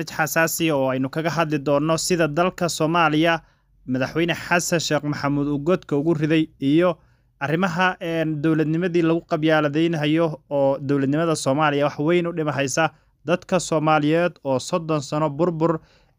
mid xasaasiya oo aynu kaga hadli doonno sida dalka soomaaliya madaxweyne xasan sheekh maxamuud uu godka ugu riday iyo arrimaha dowladnimadii lagu qabyaaladaynayo oo dowladnimada soomaaliya wax weyn u dhimahaysa dadka soomaaliyeed oo soddon sano burbur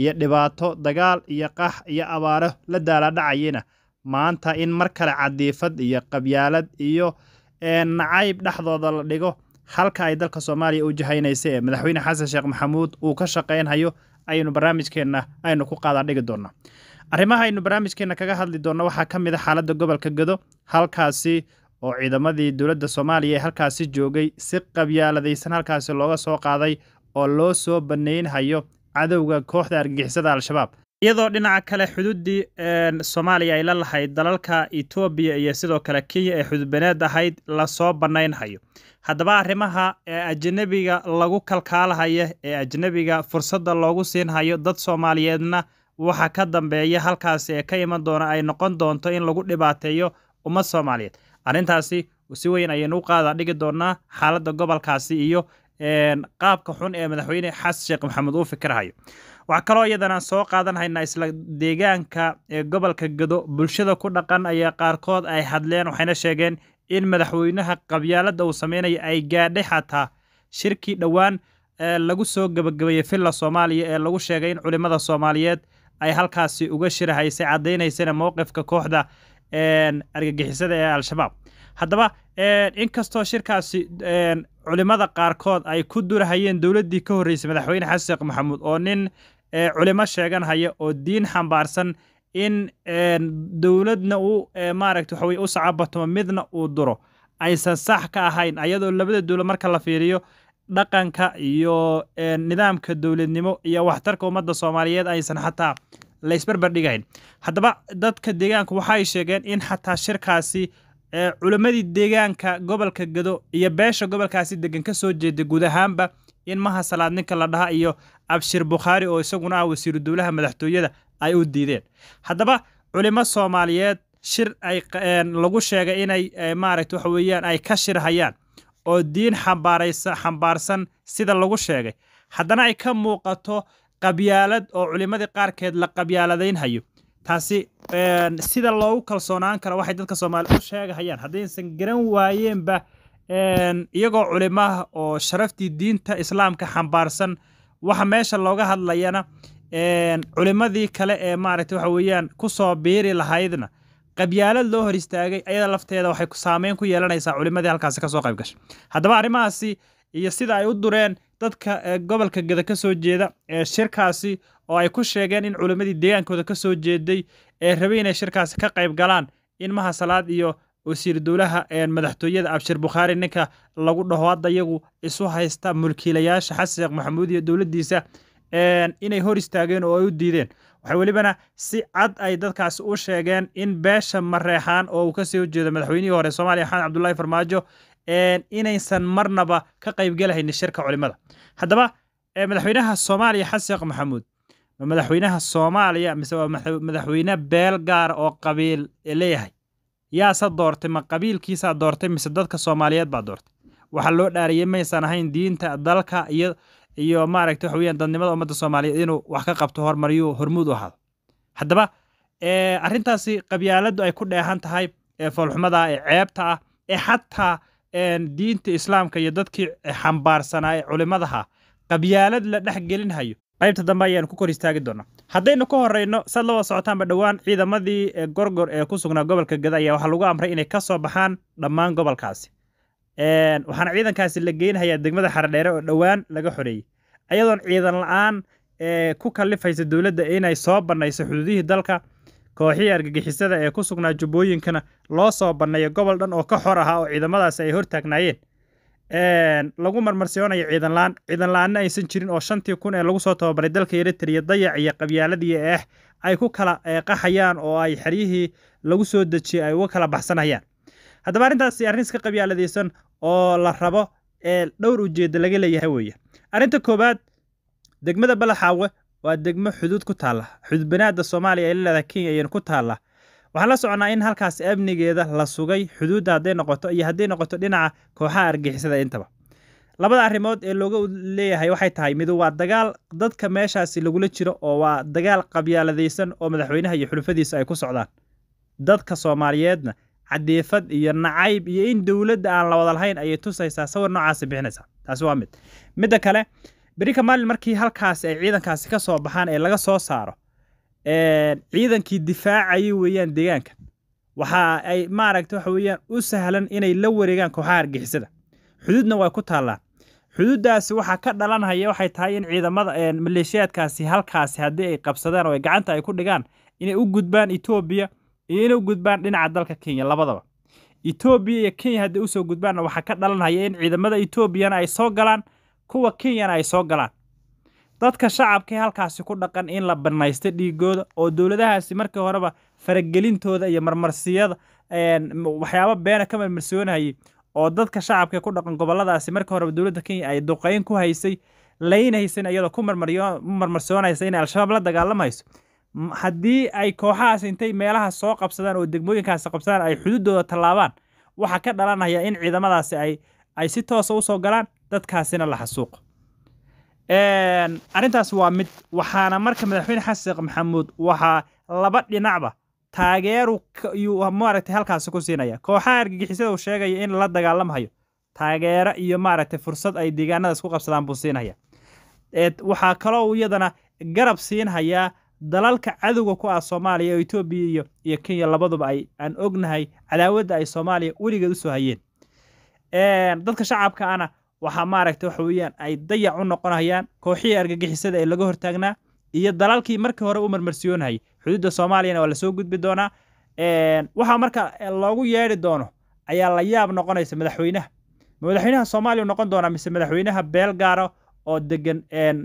iyo dhibaato dagaal iyo qax iyo abaaro la daaladhacayana maanta in mar kale cadiifad iyo qabyaalad iyo nacayb dhexdooda la dhigo halka ay dalka soomaaliya u jahaynaysay ee madaxweyne xasan sheekh maxamuud uu ka shaqaynhayo ayaynu barnaamijkeenna aynu ku qaadaa dhigi doonnaa arrimaha aynu barnaamijkeenna kaga hadli doonno waxaa ka mid a ah xaaladda gobolka gedo halkaasi oo ciidamadii dowladda soomaaliya ee halkaasi joogay si qabyaaladaysan halkaasi looga soo qaaday oo loo soo banaynhayo cadowga kooxda argagixisada al-shabaab iyadoo dhinaca kale xuduuddii soomaaliya ay la lahayd dalalka etoobiya iyo sidoo kale kenya ee xududbaneed ahayd lasoo bannaynhayo haddaba arrimaha ee ajanabiga lagu kalkaalahaya ee ajnebiga fursadda loogu siinhayo dad soomaaliyeedna waxa ka dambeeya halkaasi ee ka iman doona ay noqon doonto in lagu dhibaateeyo ummad soomaaliyeed arrintaasi si weyn ayaynu u qaada dhigi doonaa xaaladda gobolkaasi iyo qaabka xun ee madaxweyne xasan sheekh maxamuud uu fikirhayo waxaa kaloo iyadanaan soo qaadan haynaa isla deegaanka ee gobolka gedo bulshada ku dhaqan ayaa qaarkood ay hadleen waxayna sheegeen in madaxweynaha qabyaaladda uu sameynaya ay gaadhay xataa shirkii dhowaan lagu soo gebagabeeyey villa soomaaliya ee lagu sheegay in culimmada soomaaliyeed ay halkaasi uga shirahaysay caddaynaysana mowqifka kooxda argagixisada ee al-shabaab haddaba inkastoo shirkaasi culimmada qaarkood ay ku durahayeen dowladdii ka horreysay madaxweyne xasan sheekh maxamuud oo nin culimo sheegan haya oo diin xambaarsan in dowladna uu maaragta waxa u sacabatmo midna uu duro aysan sax ka ahayn ayadoo labada dowlad marka la fiiriyo dhaqanka iyo nidaamka dowladnimo iyo waxtarka ummadda soomaaliyeed aysan xataa laysbarbar laysbarbardhigayn haddaba dadka deegaanka waxay sheegeen in xataa shirkaasi culimmadii deegaanka gobolka gado iyo beesha gobolkaasi degan ka soo jeeda guud ahaanba in maha salaad ninka la dhaha iyo abshir bukhaari oo isaguna ah wasiiru duulaha madaxtooyada ay u diideen haddaba culimo soomaaliyeed shir ay lagu sheegay inay maaragta waxa weeyaan ay ka shirhayaan oo diin xambaaraysa xambaarsan sida lagu sheegay haddana ay ka muuqato qabyaalad oo culimmadii qaarkeed la qabyaaladeynhayo taasi sida loogu kalsoonaan karo waxay dadka soomaaliya u sheegahayaan haddaysan garan waayeenba iyagoo culimaah oo sharaftii diinta islaamka xambaarsan waxa meesha looga hadlayana culimmadii kale ee maaragta waxa weeyaan ku soo biiri lahaydna qabyaalad loo hor istaagay ayada lafteeda waxay saameyn ku yeelanaysaa culimmadii halkaasi kasoo qayb gashay haddaba arrimahaasi iyo sida ay u dureen dadka gobolka gada kasoo jeeda ee shirkaasi oo ay ku sheegeen in culimmadii deegaankooda ka jeeday ee rabay inay shirkaasi ka qayb galaan in maha salaad iyo wasiir dowlaha madaxtooyada abshir bukhaari ninka lagu dhaho hadda iyagu isu haysta mulkiilayaasha xasan sheekh maxamuud iyo dowladdiisa inay hor istaageen oo ay u diideen waxay welibana si cad ay dadkaas u sheegeen in beesha mareexaan oo uu kasii horjeedo madaxweynihii hore soomaaliya xasan cabdullaahi farmaajo inaysan marnaba ka qaybgelahaynin shirka culimada haddaba madaxweynaha soomaaliya xasan sheekh maxamuud madaxweynaha soomaaliya mise waa madaxweyne beel gaara oo qabiil leeyahay yaasaad doortay ma qabiilkiisaad doortay mise dadka soomaaliyeed baad doortay waxaa loo dhaariyey maysan ahayn diinta dalka iyo iyo maaragta waxa weyaan dadnimada ummadda soomaaliyeed inuu wax ka qabto horumaryu hormuud u ahaado haddaba arrintaasi qabyaaladdu ay ku dheehan tahay ee foolxumada ee ceebta ah ee xataa diinta islaamka iyo dadkii xambaarsanaa ee culimadaha qabyaalad la dhex gelinhayo qaybta dambe ayaanu ku kor istaagi doonaa haddaynu ka horeyno sad la socotaanba dhowaan ciidamadii gorgor ee ku sugnaa gobolka geda ayaa waxaa lagu amray inay ka soo baxaan dhammaan gobolkaasi waxaana ciidankaasi la geynhayaa degmada xaredheere oo dhowaan laga xoreeyey ayadoon ciidan la-aan ku kalifaysa dowladda inay soo bannayso xuduudihii dalka kooxihii argagixisada ee ku sugnaa jubbooyinkana loo soo banneeyo gobol dhan oo ka xor ahaa oo ciidamadaasi ay hortaagnaayeen lagu marmarsiyoonayo ciidanlaan ciidanlaanna aysan jirin oo shantii kun ee lagu soo tababaray dalka eritreya dayac iyo qabyaaladii ah ay ku kala qaxayaan oo ay xeryihii lagu soo dejiyey ay uga kala baxsanayaan haddaba arrintaasi arrin iska qabyaaladaysan oo la rabo ee dhowr ujeeda laga leeyahay weeye arrinta koowaad degmada balaxaawe waa degmo xuduud ku taalla xudbanaada soomaaliya ay leedahay kenya ayayna ku taalla waxaan la soconaa in halkaas amnigeeda la sugay xuduudda hadday noqoto iyo hadday noqoto dhinaca kooxaha argixisada intaba labada arrimood ee looga leeyahay waxay tahay midu waa dagaal dadka meeshaasi lagula jiro oo waa dagaal qabyaaladaysan oo madaxweynaha iyo xulufadiisa ay ku socdaan dadka soomaaliyeedna cadiifad iyo nacayb iyo in dowladda aan la wada lahayn ayay tusaysaa sawir noocaasi bixinaysaa taasi waa mid midda kale berika maalin markii halkaas ay ciidankaasi ka soo baxaan ee laga soo saaro ciidankii difaacayay weeyaan deegaanka waxa ay maaragta waxa weeyaan u sahlan inay la wareegaan kooxaha argixisada xuduudna waa ku taallaa xuduuddaasi waxaa ka dhalanhaya waxay tahay in ciidamada maleeshiyaadkaasi halkaasi haddii ay qabsadeen oo gacanta ay ku dhigaan inay u gudbaan etoobiya iyo inay u gudbaan dhinaca dalka kenya labadaba etoobiya iyo kenya haddii usoo gudbaanna waxaa ka dhalanhaya in ciidamada etoobiyana ay soo galaan kuwa kenyana ay soo galaan dadka shacabkee halkaasi ku dhaqan in la banaysta dhiigooda oo dowladahaasi markii horeba faragelintooda iyo marmarsiyada waxyaaba beena ka marmarsoonayay oo dadka shacabka ku dhaqan goboladaasi markii horeba dowladda kenya ay duqayn ku haysay laynhaysan iyadoo ku marmarsoonaysa inay al-shabaab la dagaalamayso haddii ay kooxahaas intay meelaha soo qabsadaan oo degmooyinkaasi qabsadaan ay xuduuddooda tallaabaan waxaa ka dhalanaya in ciidamadaasi ay si toosa ah usoo galaan dadkaasina la xasuuqo arintaas waa mid waxaana marka madaxweyne xasan maxamuud waxaa laba dhinacba taageeru yuu maaragtay halkaasi ku siinaya kooxaha argagixisada uu sheegaya in la dagaalamhayo taageero iyo maaragtay fursad ay deegaanadaas ku qabsadaan buu siinaya waxaa kaloo iyadana garab siinhayaa dalalka cadowga ku ah soomaaliya oo etoobiya iyo iyo kenya labaduba ay aan ognahay cadaawadda ay soomaaliya weligeed usoo hayeen dadka shacabka ana waxaa maaragta waxa weeyaan ay dayac u noqonayaan kooxihii argagixisada ee laga hortaagnaa iyo dalalkii markii hore u marmarsiyoonahay xuduudda soomaaliyana waa lasoo gudbi doonaa waxaa marka loogu yeedhi doono ayaa la yaab noqonaysa madaxweynaha madaxweynaha soomaaliya noqon doonaa mise madaxweynaha beelgaaro oo degan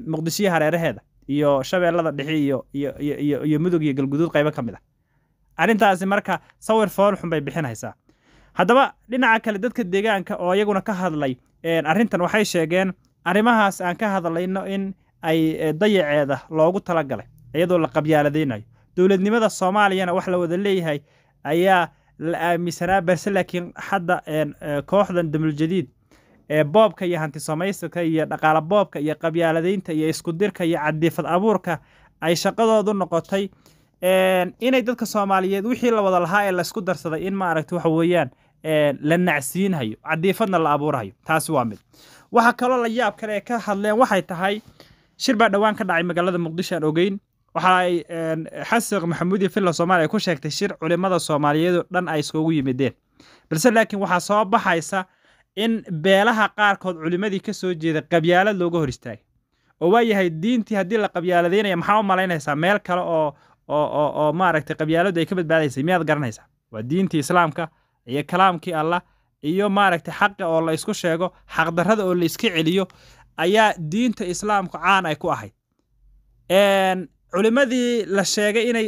muqdishiyo hareeraheeda iyo shabeellada dhixi iyo mudug iyo galguduud qaybo ka mid ah arrintaasi marka sawir foolxun bay bixinaysaa haddaba dhinaca kale dadka deegaanka oo iyaguna ka hadlay arintan waxay sheegeen arrimahaas aan ka hadlayno in ay e, dayaceeda loogu talagalay iyadoo la qabyaaladaynayo dowladnimada soomaaliyana wax la wada leeyahay ayaa la aaminsanaa balse laakiin hadda e, kooxdan dambuljadiid ee boobka iyo hanti samaysadka iyo dhaqaala boobka iyo qabyaaladaynta iyo iskudirka iyo cadiifad abuurka ay shaqadoodu noqotay inay dadka soomaaliyeed wixii la wada lahaa ee laysku darsaday in maaragta waxa weeyaan la nacsiinhayo cadiifadna la abuurhayo taasi waa mid waxaa kaloo la yaab kale ee ka hadleen waxay tahay shir baa dhowaan ka dhacay magaalada muqdisho aan ogeyn waxa ay maxamuudiyo filla soomaaliya ku sheegtay shir culimmada soomaaliyeedo dhan ay iskugu yimideen balse laakiin waxaa soo baxaysa in beelaha qaarkood culimmadii ka soo jeeda qabyaalad looga hor istaagay oo waayahay diintii haddii la qabyaaladaynaya maxaa u malaynaysaa meel kale oo oo oo maaragtay qabyaaladu ay ka badbaadaysay miyaad garanaysaa waa diintii islaamka iyo kalaamkii allah iyo maaragtay xaqa oo la isku sheego xaqdarrada oo la iska celiyo ayaa diinta islaamku caan ay ku ahayd culimmadii la sheegay inay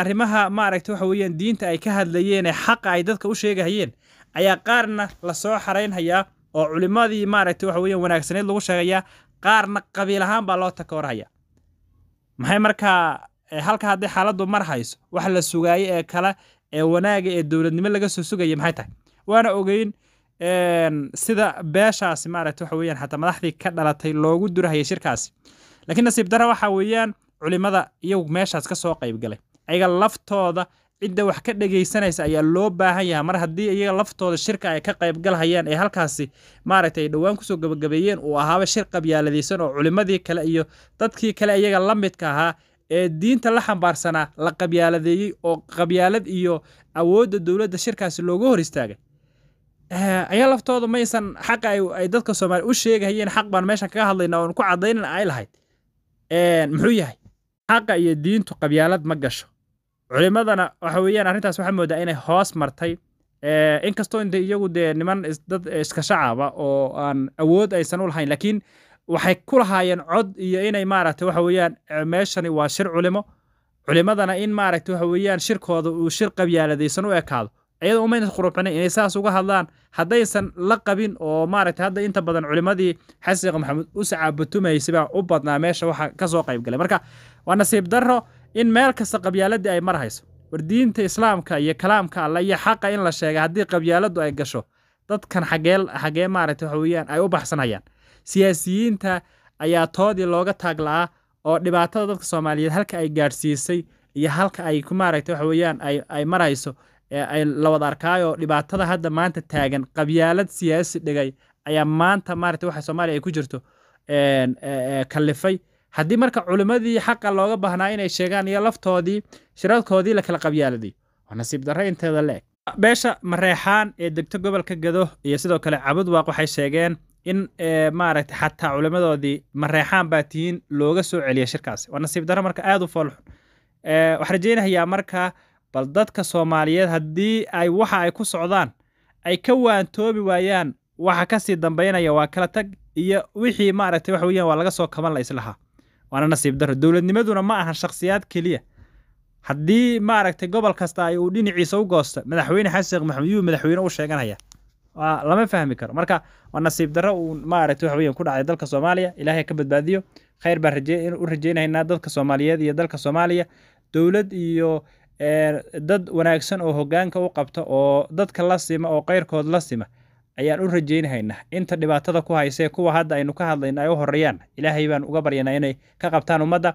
arrimaha maaragta waxa weeyaan diinta ay ka hadlayeen xaqa ay dadka u sheegahayeen ayaa qaarna lasoo xaraynhayaa oo culimmadii maaragta waxa weyan wanaagsaneyd lagu sheegayaa qaarna qabiil ahaan baa loo takoorhayaa maxay markaa eh, halka hadday xaaladdu mar hayso wax la sugaayo ee kala ee wanaaga ee dowladnimo laga soo sugaya maxay tahay waana ogeyn sida beeshaasi maaragta waxa weyaan xataa madaxdii ka dhalatay loogu durahayay shirkaasi lakiin nasiib dara waxa weeyaan culimmada iyagu meeshaas ka soo qaybgalay ayaga laftooda cidda wax ka dhegaysanaysa ayaa loo baahan yahay mar haddii iyaga laftooda shirka ay ka qaybgalhayaan ee halkaasi maaragta ay dhowaan kusoo gabagabeeyeen uu ahaaba shir qabyaaladaysan oo culimmadii kale iyo dadkii kale iyaga la midka ahaa ee diinta la xambaarsanaa la qabyaaladeeyey oo qabyaalad iyo awoodda dowladda shirkaasi looga hor istaagay ayaa laftooda maysan xaqa ay dadka soomaaliya u sheegayeen xaq baan meeshan kaga hadlayna oon ku caddaynana ay lahayd muxuu yahay xaqa iyo diintu qabyaalad ma gasho culimmadana waxa weeyaan arrintaas waxaa moodaa inay hoos martay inkastoo iyagu dee niman dad iska shacaba oo aan awood aysan u lahayn laakiin waxay ku lahaayeen cod iyo inay maaragta waxa eh, meeshani waa shir culimo culimadana in maaragta waxa shirkooda uu shir qabyaaladaysan u ekaado iyada umayna quruxbinayn inay saas uga hadlaan haddaysan la qabin oo maaragta hadda inta badan culimmadii xasan sheekh maxamuud u sacaabutumaysabaa u badnaa meesha waxa ka soo qayb galay marka waa nasiib darro in meel kasta qabyaaladii ay mar wardiinta islaamka iyo kalaamka alle iyo xaqa in la sheega haddii qabyaaladdu ay gasho dadkan xagee xagee maaragta waxa ay u baxsanayaan siyaasiyiinta ayaa toodii looga taaglaa oo dhibaatada dadka soomaaliyeed halka ay gaadhsiisay iyo halka ay maaragta waxa weeyaan ay marayso ay la wada arkaayo dhibaatada hadda maanta taagan qabyaalad siyaasi dhigay ayaa maanta maarata waxa soomaaliya ay ku jirto kallifay haddii marka culimmadii xaqa looga baahnaa inay sheegaan iyo laftoodii shiradkoodii la kala qabyaaladay waa nasiib darro inteeda leeg beesha mareexaan ee degto gobolka gado iyo sidoo kale cabud waaq waxay sheegeen in eh, maaragta xataa culimmadoodii mareexaan baa tihiin looga soo celiya shirkaasi waa nasiib daro marka aad u foolxun eh, waxaan rajaynayaa marka bal dadka soomaaliyeed haddii ay waxa ay ku socdaan ay ka waantoobi waayaan waxa kasii dambaynaya waa kala tag iyo wixii maaragta wax weeyaan waa laga soo kaban la islahaa waana nasiib daro dowladnimaduna ma ahan shaqsiyaad keliya haddii maaragtay gobol kasta ay uu dhinaciisa u goosta madaxweyne xasan sheekh maxamuud yuu madaxweyne u sheeganaya lama fahmi karo marka waa nasiib daro uu maaragta wax weyan ku dhacday dalka soomaaliya ilaahay ka badbaadiyo khayr baan u rajeynaynaa dadka soomaaliyeed iyo dalka soomaaliya dowlad iyo eh, dad wanaagsan oo hoggaanka u qabta oo dadka la sima oo kayrkood la sima ayaan u rajeynhaynaa inta dhibaatada ku haysee kuwa hadda aynu ka hadlayna ay u horeeyaan ilaahay baan uga baryanaa inay ka qabtaan ummadda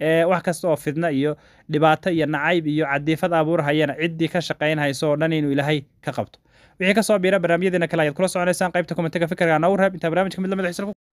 eh, wax kasta oo fidna iyo dhibaato iyo nacayb iyo cadiifad abuurhayana ciddii ka shaqayn hayso oo dhan inuu ilaahay ka qabto wixii ka soo biira barnaamijyadeena kale ayaad kula soconaysaan qaybta kommentaga fikirka noogu reeb intaa barnamijka mid lamid ah, xiisan